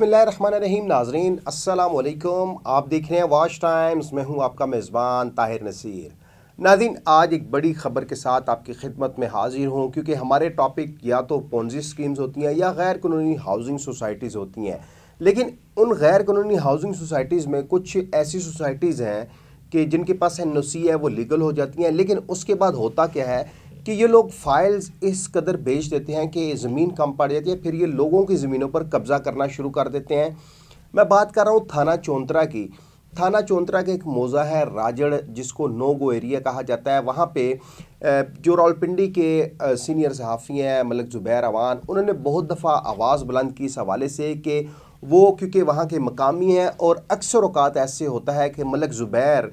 रहीम नाजरीन असल आप देख रहे हैं वॉच टाइम्स मैं हूं आपका मेज़बान ताहिर नसीर नाजीन आज एक बड़ी ख़बर के साथ आपकी खिदमत में हाजिर हूं क्योंकि हमारे टॉपिक या तो पोन्जी स्कीम्स होती हैं या गैर कानूनी हाउसिंग सोसाइटीज़ होती हैं लेकिन उन गैर कानूनी हाउसिंग सोसाइटीज़ में कुछ ऐसी सोसाइटीज़ हैं कि जिनके पास एन है वो लीगल हो जाती हैं लेकिन उसके बाद होता क्या है कि ये लोग फाइल्स इस कदर बेच देते हैं कि ज़मीन कम पड़ जाती है फिर ये लोगों की ज़मीनों पर कब्ज़ा करना शुरू कर देते हैं मैं बात कर रहा हूँ थाना चौंतरा की थाना चौंतरा का एक मोज़ा है राजड़ जिसको नोगो एरिया कहा जाता है वहाँ पे जो रावलपिंडी के सीनियर सहाफ़ी हैं मलिक ज़ुबैर अवान उन्होंने बहुत दफ़ा आवाज़ बुलंद की इस हवाले से कि वो क्योंकि वहाँ के मकामी हैं और अक्सर अवकात ऐसे होता है कि मलिक ज़ुबैर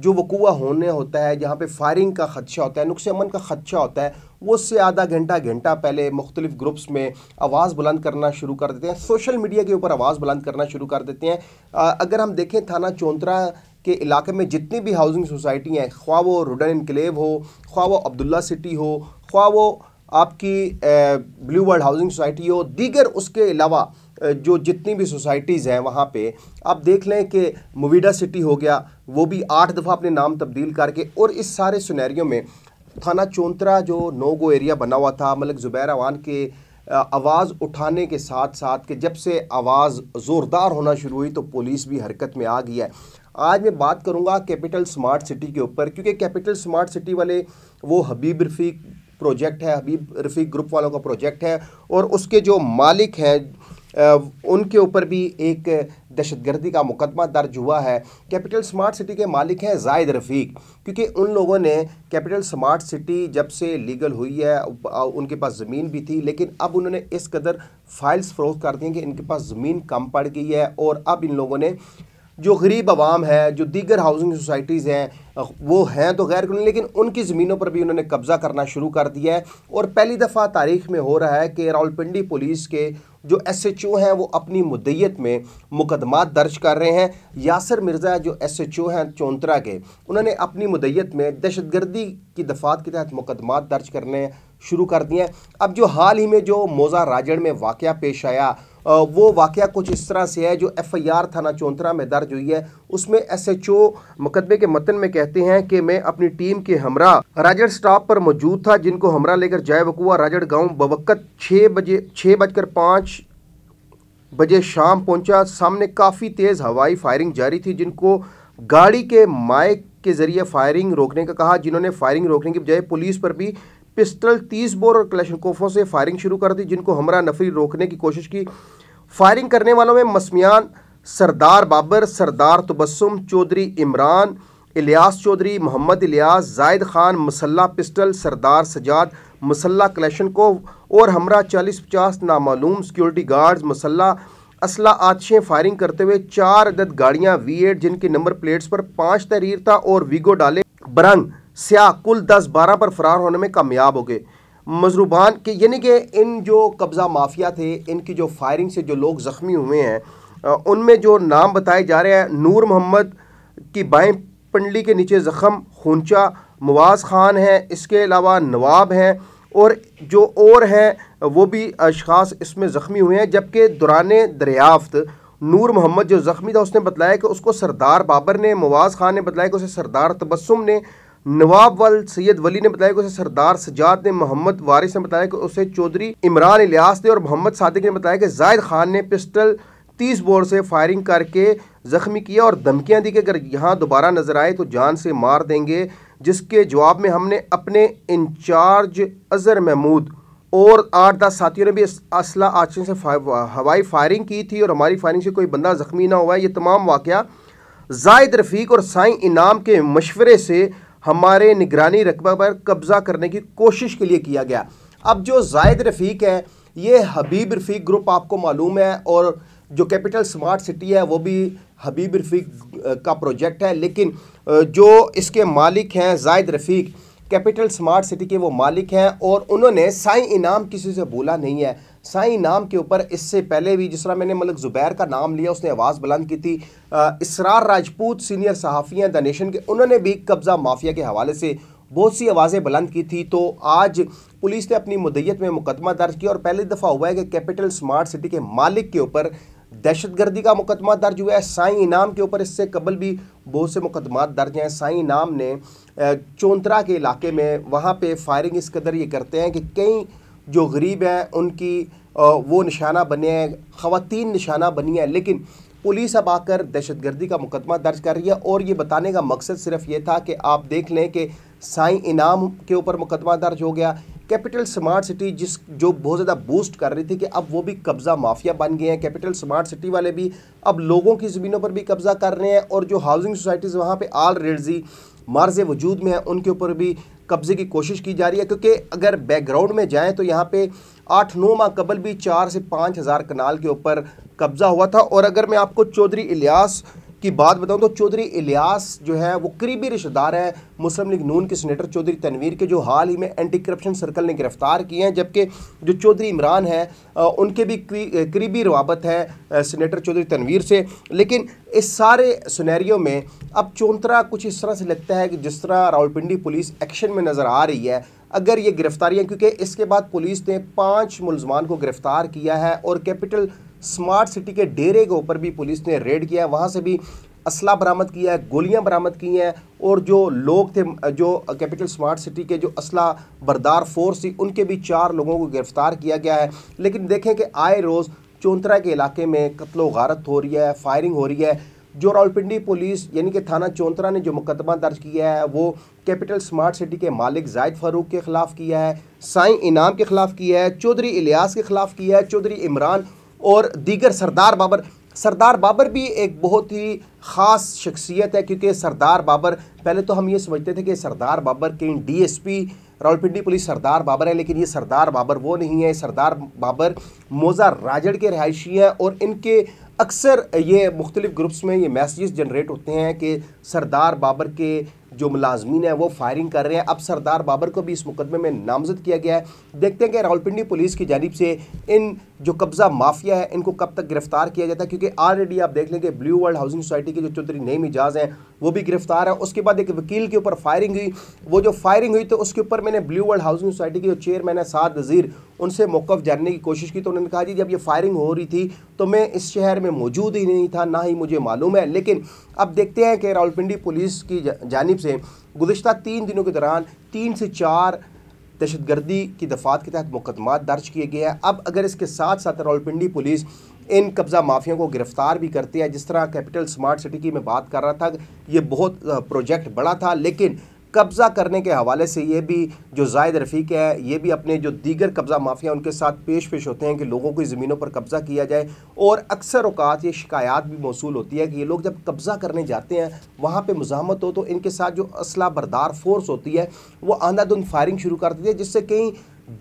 जो वकूआ होने होता है जहाँ पे फायरिंग का खदशा होता है नुकस अमन का खदशा होता है वो उससे आधा घंटा घंटा पहले मुख्तलिफ ग्रुप्स में आवाज़ बुलंद करना शुरू कर देते हैं सोशल मीडिया के ऊपर आवाज़ बुलंद करना शुरू कर देते हैं अगर हम देखें थाना चौंतरा के इलाके में जितनी भी हाउसिंग सोसाइटी हैं ख्वा वो रुडन इनकलेव हो ख्वा वो अब्दुल्ला सिटी हो ख्वा वो आपकी ब्लू वर्ल्ड हाउसिंग सोसाइटी हो दीगर उसके अलावा जो जितनी भी सोसाइटीज़ हैं वहाँ पे आप देख लें कि मुविडा सिटी हो गया वो भी आठ दफ़ा अपने नाम तब्दील करके और इस सारे सुनहरी में थाना चौंतरा जो नो गो एरिया बना हुआ था मलिक ज़ुबैर अवान के आवाज़ उठाने के साथ साथ के जब से आवाज़ ज़ोरदार होना शुरू हुई तो पुलिस भी हरकत में आ गई है आज मैं बात करूंगा कैपिटल स्मार्ट सिटी के ऊपर क्योंकि कैपिटल स्मार्ट सिटी वाले वो हबीब रफ़ीक प्रोजेक्ट है हबीब रफ़ीक ग्रुप वालों का प्रोजेक्ट है और उसके जो मालिक हैं उनके ऊपर भी एक दहशतगर्दी का मुकदमा दर्ज हुआ है कैपिटल स्मार्ट सिटी के मालिक हैं जायद रफ़ीक क्योंकि उन लोगों ने कैपिटल स्मार्ट सिटी जब से लीगल हुई है उनके पास ज़मीन भी थी लेकिन अब उन्होंने इस कदर फाइल्स फ़रोख कर दी कि इनके पास ज़मीन कम पड़ गई है और अब इन लोगों ने जो गरीब आवाम है जो दीगर हाउसिंग सोसाइटीज़ हैं वो हैं तो गैर कानूनी लेकिन उनकी ज़मीनों पर भी उन्होंने कब्ज़ा करना शुरू कर दिया है और पहली दफ़ा तारीख में हो रहा है कि रावलपिंडी पुलिस के जो एस एच ओ हैं वो अपनी मुद्दत में मुकदमा दर्ज कर रहे हैं यासर मिर्ज़ा जो एस एच ओ हैं चौंतरा के उन्होंने अपनी मुद्दत में दहशतगर्दी की दफात के तहत मुकदमा दर्ज करने शुरू कर दिए हैं अब जो हाल ही में जो मोज़ा राजड़ में वाक़ पेश आया वो वाक़ कुछ इस तरह से है जो एफ़ आई आर थाना चौंतरा में दर्ज हुई है उसमें एस एच ओ मुकदमे के मतन में कहते हैं कि मैं अपनी टीम के हमरा राजड़ स्टाफ पर मौजूद था जिनको हमरा लेकर जय वकुआ राजड़ गाँव बवक्त छः बजे छः बजकर पाँच बजे शाम पहुंचा सामने काफ़ी तेज़ हवाई फायरिंग जारी थी जिनको गाड़ी के माइक के ज़रिए फायरिंग रोकने का कहा जिन्होंने फायरिंग रोकने की बजाय पुलिस पर भी पिस्टल तीस बोर और क्लैशनकोफों से फायरिंग शुरू कर दी जिनको हमरा नफरी रोकने की कोशिश की फायरिंग करने वालों में मसमियान सरदार बाबर सरदार तबसम चौधरी इमरान इलियास चौधरी मोहम्मद इलियास जायद खान मसल्ला पिस्टल सरदार सजाद मसल्ला क्लैशनकोव और हमरा चालीस पचास नामालूम सिक्योरिटी गार्ड्स मसल्ला असला आदशें फायरिंग करते हुए चार अदद गाड़ियां वी एट जिनके नंबर प्लेट्स पर पाँच तहरीर था और वीगो डाले बरंग स्याह कुल दस बारह पर फरार होने में कामयाब हो गए मजरूबान के यानी कि इन जो कब्ज़ा माफिया थे इनकी जो फायरिंग से जो लोग ज़ख्मी हुए हैं उनमें जो नाम बताए जा रहे हैं नूर मोहम्मद की बाएँ पंडली के नीचे ज़ख्म खूंचा मुवाज़ खान हैं इसके अलावा नवाब हैं और जो और हैं वो भी अशास इसमें ज़ख्मी हुए हैं जबकि दुरान दरियाफ्त नूर मोहम्मद जो ज़ख्मी था उसने बताया कि उसको सरदार बाबर ने मुवाज़ खान ने बताया कि उसे सरदार तबस्सुम ने नवाब वाल सैयद वली ने बताया कि उसे सरदार सजाद ने मोहम्मद वारिस ने बताया कि उसे चौधरी इमरान इलियास ने और मोहम्मद सादिक ने बताया कि जायद खान ने पिस्टल तीस बोर से फायरिंग करके ज़ख्मी किया और धमकियाँ दी कि अगर यहाँ दोबारा नजर आए तो जान से मार देंगे जिसके जवाब में हमने अपने इंचार्ज अजहर महमूद और आठ दस साथियों ने भी असला आचन से हवाई फायरिंग की थी और हमारी फायरिंग से कोई बंदा ज़ख्मी ना हुआ ये तमाम वाक़ जायद रफ़ीक और साई इनाम के मशवरे से हमारे निगरानी रकबा पर कब्जा करने की कोशिश के लिए किया गया अब जो जायद रफ़ीक है ये हबीब रफ़ीक ग्रुप आपको मालूम है और जो कैपिटल स्मार्ट सिटी है वो भी हबीब रफ़ीक का प्रोजेक्ट है लेकिन जो इसके मालिक हैं जायद रफ़ीक कैपिटल स्मार्ट सिटी के वो मालिक हैं और उन्होंने साई इनाम किसी से बोला नहीं है साई इनाम के ऊपर इससे पहले भी जिस तरह मैंने मलिक मतलब ज़ुबैर का नाम लिया उसने आवाज़ बुलंद की थी इसरार राजपूत सीनियर सहाफ़ी हैं द नेशन के उन्होंने भी कब्ज़ा माफिया के हवाले से बहुत सी आवाज़ें बुलंद की थी तो आज पुलिस ने अपनी मुदैत में मुकदमा दर्ज किया और पहली दफ़ा हुआ है कि कैपिटल स्मार्ट सिटी के मालिक के ऊपर दहशतगर्दी का मुकदमा दर्ज हुआ है साई इनाम के ऊपर इससे कबल भी बहुत से मुकदमा दर्ज हैं साई इनाम ने चौंतरा के इलाके में वहाँ पर फायरिंग इस कदर ये करते हैं कि कई जो गरीब हैं उनकी वो निशाना बने हैं ख़वान निशाना बनी हैं लेकिन पुलिस अब आकर दहशतगर्दी का मुकदमा दर्ज कर रही है और ये बताने का मकसद सिर्फ ये था कि आप देख लें कि साई इनाम के ऊपर मुकदमा दर्ज हो गया कैपिटल स्मार्ट सिटी जिस जो बहुत ज़्यादा बूस्ट कर रही थी कि अब वो भी कब्ज़ा माफिया बन गए हैं कैपिटल स्मार्ट सिटी वाले भी अब लोगों की ज़मीनों पर भी कब्ज़ा कर रहे हैं और जो हाउसिंग सोसाइटीज़ वहाँ पर आल रेडजी मार्ज वजूद में है उनके ऊपर भी कब्ज़े की कोशिश की जा रही है क्योंकि अगर बैकग्राउंड में जाएँ तो यहाँ पे आठ नौ माह कबल भी चार से पाँच हज़ार कनाल के ऊपर कब्ज़ा हुआ था और अगर मैं आपको चौधरी इलियास की बात बताऊं तो चौधरी इलियास जो है वो करीबी रिश्तेदार है मुस्लिम लीग नून के सीनेटर चौधरी तनवीर के जो हाल ही में एंटी करप्शन सर्कल ने गिरफ्तार किए हैं जबकि जो चौधरी इमरान है उनके भी करीबी रवाबत है सीनेटर चौधरी तनवीर से लेकिन इस सारे सुनैरियों में अब चौंतरा कुछ इस तरह से लगता है कि जिस तरह रावलपिंडी पुलिस एक्शन में नज़र आ रही है अगर ये गिरफ्तारियाँ क्योंकि इसके बाद पुलिस ने पाँच मुलजमान को गिरफ़्तार किया है और कैपिटल स्मार्ट सिटी के डेरे के ऊपर भी पुलिस ने रेड किया है वहाँ से भी असला बरामद किया है गोलियां बरामद की हैं और जो लोग थे जो कैपिटल स्मार्ट सिटी के जो असला बरदार फोर्स थी उनके भी चार लोगों को गिरफ्तार किया गया है लेकिन देखें कि आए रोज़ चौंतरा के इलाके में कत्लो गारत हो रही है फायरिंग हो रही है जो रावलपिंडी पुलिस यानी कि थाना चौंतरा ने जो मुकदमा दर्ज किया है वो कैपिटल स्मार्ट सिटी के मालिक जायद फ़ारूक के ख़िलाफ़ किया है साईं इनाम के ख़िलाफ़ किया है चौधरी इलियास के ख़िलाफ़ किया है चौधरी इमरान और दीगर सरदार बाबर सरदार बाबर भी एक बहुत ही ख़ास शख्सियत है क्योंकि सरदार बाबर पहले तो हम ये समझते थे कि सरदार बाबर के D S P Rawalpindi police Sardar Babar है लेकिन ये सरदार बाबर वो नहीं है सरदार बाबर मोज़ा राजड़ के रहायशी हैं और इनके अक्सर ये मुख्तलिफ ग्रुप्स में ये मैसेज जनरेट होते हैं कि सरदार बाबर के जो मुलाजमीन हैं वो फायरिंग कर रहे हैं अब सरदार बाबर को भी इस मुकदमे में नामजद किया गया है देखते हैं कि रावलपिंडी पुलिस की जानब से इन जो कब्ज़ा माफिया है इनको कब तक गिरफ्तार किया जाता है क्योंकि ऑलरेडी आप देख लें कि ब्लू वर्ल्ड हाउसिंग सोसाइटी के जो चौधरी नईम एजाज हैं वो भी गिरफ्तार है उसके बाद एक वकील के ऊपर फायरिंग हुई वो जो फायरिंग हुई तो उसके ऊपर मैंने ब्लू वर्ल्ड हाउसिंग सोसाइटी के जो चेयरमैन है साद नज़ीर उनसे मौकफ़ जानने की कोशिश की तो उन्होंने कहा जी जब ये फायरिंग हो रही थी तो मैं इस शहर में मौजूद ही नहीं था ना ही मुझे मालूम है लेकिन अब देखते हैं कि रावलपिंडी पुलिस की जानब से गुज्त तीन दिनों के दौरान तीन से चार दहशतगर्दी की दफात के तहत मुकदमा दर्ज किए गए हैं अब अगर इसके साथ साथ रोलपिंडी पुलिस इन कब्ज़ा माफियों को गिरफ्तार भी करती है जिस तरह कैपिटल स्मार्ट सिटी की मैं बात कर रहा था ये बहुत प्रोजेक्ट बड़ा था लेकिन कब्ज़ा करने के हवाले से ये भी जो जायद रफ़ीक है ये भी अपने जो दीगर कब्ज़ा माफिया उनके साथ पेश पेश होते हैं कि लोगों की ज़मीनों पर कब्ज़ा किया जाए और अक्सर अवकात ये शिकायत भी मौसू होती है कि ये लोग जब कब्ज़ा करने जाते हैं वहाँ पर मजामत हो तो इनके साथ जो असला बरदार फोर्स होती है वो आंधाधुंध फायरिंग शुरू कर देती है जिससे कई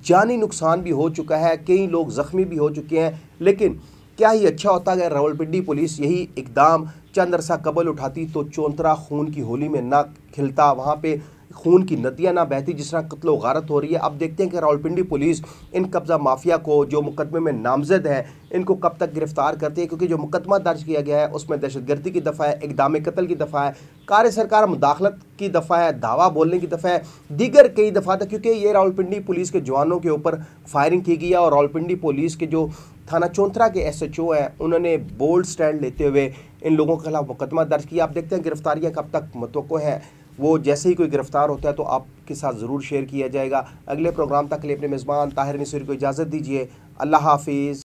जानी नुकसान भी हो चुका है कई लोग ज़ख्मी भी हो चुके हैं लेकिन क्या ही अच्छा होता अगर रावलपिंडी पुलिस यही इकदाम चंद अरसा कबल उठाती तो चौंतरा खून की होली में ना खिलता वहाँ पे खून की नदियाँ ना बहती जिस तरह कत्लो गारत हो रही है अब देखते हैं कि रावलपिंडी पुलिस इन कब्ज़ा माफिया को जो मुकदमे में नामजद है इनको कब तक गिरफ्तार करती है क्योंकि जो मुकदमा दर्ज किया गया है उसमें दहशत गर्दी की दफ़ा है इकदाम कत्ल की दफ़ा है कार सरकार मुदाखलत की दफ़ा है दावा बोलने की दफ़ा है दीगर कई दफ़ा था क्योंकि ये रावलपिंडी पुलिस के जवानों के ऊपर फायरिंग की गई है और रावलपिंडी पुलिस के जो थाना चौंथरा के एस एच ओ हैं उन्होंने बोल्ड स्टैंड लेते हुए इन लोगों के खिलाफ मुकदमा दर्ज किया आप देखते हैं गिरफ्तारियाँ कब तक मतवको है वो जैसे ही कोई गिरफ्तार होता है तो आपके साथ ज़रूर शेयर किया जाएगा अगले प्रोग्राम तक के लिए अपने मेज़बान ताहिर मिसरी को इजाज़त दीजिए अल्लाह हाफिज़